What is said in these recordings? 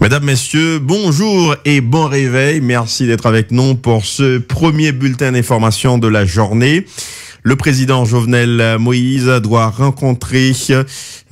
Mesdames, Messieurs, bonjour et bon réveil. Merci d'être avec nous pour ce premier bulletin d'information de la journée. Le président Jovenel Moïse doit rencontrer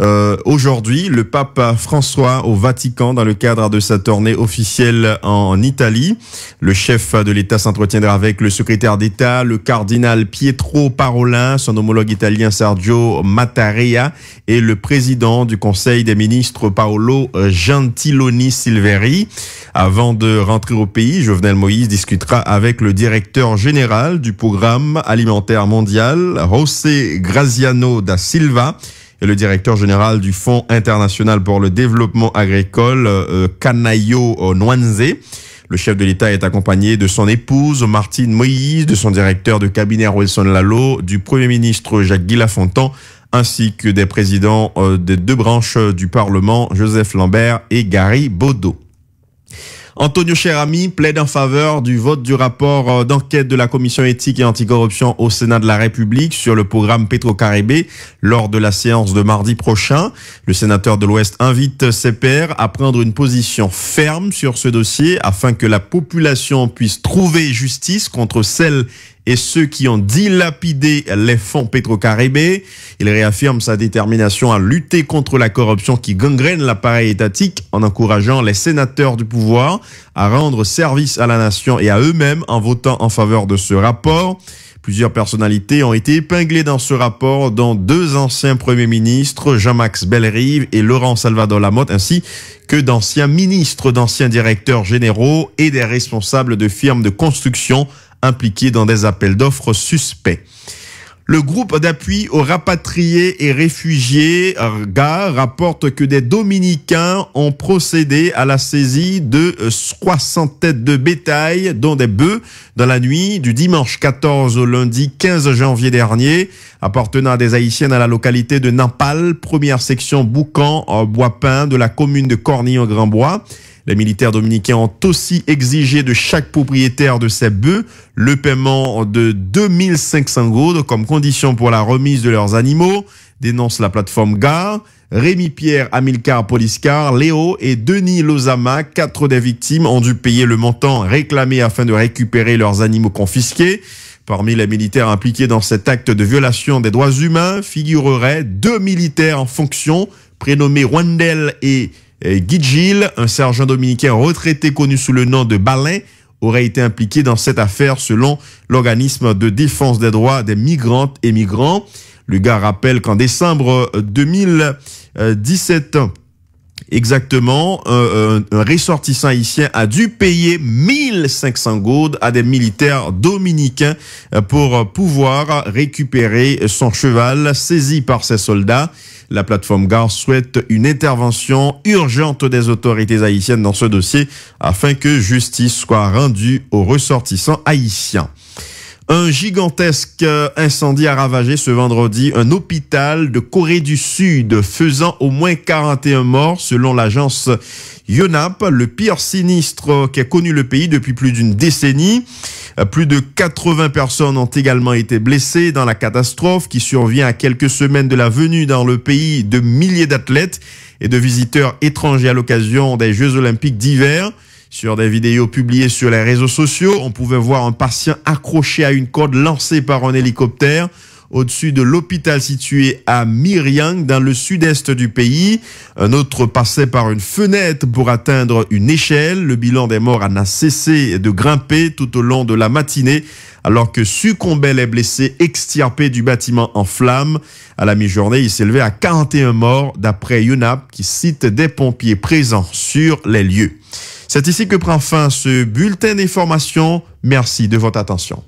euh, aujourd'hui le pape François au Vatican dans le cadre de sa tournée officielle en Italie. Le chef de l'État s'entretiendra avec le secrétaire d'État, le cardinal Pietro Parolin, son homologue italien Sergio Mattarella et le président du Conseil des ministres Paolo Gentiloni Silveri. Avant de rentrer au pays, Jovenel Moïse discutera avec le directeur général du programme alimentaire mondial José Graziano da Silva, est le directeur général du Fonds international pour le développement agricole, euh, Canayo Nwanze. Le chef de l'État est accompagné de son épouse Martine Moïse, de son directeur de cabinet Wilson Lalo, du Premier ministre Jacques Guilafontan, ainsi que des présidents euh, des deux branches du Parlement, Joseph Lambert et Gary Baudot. Antonio Cherami plaide en faveur du vote du rapport euh, d'enquête de la commission éthique et anticorruption au Sénat de la République sur le programme Petro-Caribé lors de la séance de mardi prochain. Le sénateur de l'Ouest invite ses pairs à prendre une position ferme sur ce dossier afin que la population puisse trouver justice contre celles et ceux qui ont dilapidé les fonds pétro Il réaffirme sa détermination à lutter contre la corruption qui gangrène l'appareil étatique en encourageant les sénateurs du pouvoir à rendre service à la nation et à eux-mêmes en votant en faveur de ce rapport. Plusieurs personnalités ont été épinglées dans ce rapport, dont deux anciens premiers ministres, Jean-Max Bellerive et Laurent Salvador Lamotte, ainsi que d'anciens ministres, d'anciens directeurs généraux et des responsables de firmes de construction impliqués dans des appels d'offres suspects. Le groupe d'appui aux rapatriés et réfugiés RGA, rapporte que des Dominicains ont procédé à la saisie de 60 têtes de bétail, dont des bœufs, dans la nuit du dimanche 14 au lundi 15 janvier dernier, appartenant à des Haïtiens à la localité de Nampal, première section Boucan, en bois pain de la commune de Corny-en-Grand-Bois. Les militaires dominicains ont aussi exigé de chaque propriétaire de ces bœufs le paiement de 2500 goudes comme condition pour la remise de leurs animaux, dénonce la plateforme GAR. Rémi Pierre, Amilcar Poliscar, Léo et Denis Lozama, quatre des victimes, ont dû payer le montant réclamé afin de récupérer leurs animaux confisqués. Parmi les militaires impliqués dans cet acte de violation des droits humains figureraient deux militaires en fonction, prénommés Wendell et Guy Gilles, un sergent dominicain retraité connu sous le nom de Balin, aurait été impliqué dans cette affaire selon l'organisme de défense des droits des migrantes et migrants. Le gars rappelle qu'en décembre 2017, euh, exactement, un, ressortissant haïtien a dû payer 1500 gourdes à des militaires dominicains euh, pour pouvoir récupérer son cheval saisi par ses soldats. La plateforme Gare souhaite une intervention urgente des autorités haïtiennes dans ce dossier afin que justice soit rendue aux ressortissants haïtiens. Un gigantesque euh, incendie a ravagé ce vendredi un hôpital de Corée du Sud, faisant au moins 41 morts selon l'agence Yonap, le pire sinistre qui a connu le pays depuis plus d'une décennie. Euh, plus de 80 personnes ont également été blessées dans la catastrophe qui survient à quelques semaines de la venue dans le pays de milliers d'athlètes et de visiteurs étrangers à l'occasion des Jeux olympiques d'hiver. Sur des vidéos publiées sur les réseaux sociaux, on pouvait voir un patient accroché à une corde lancée par un hélicoptère au-dessus de l'hôpital situé à Myriang, dans le sud-est du pays. Un autre passait par une fenêtre pour atteindre une échelle. Le bilan des morts a cessé de grimper tout au long de la matinée, alors que succombaient les blessés extirpés du bâtiment en flammes. À la mi-journée, il s'élevait à 41 morts, d'après UNAP, qui cite des pompiers présents sur les lieux. C'est ici que prend fin ce bulletin d'information. Merci de votre attention.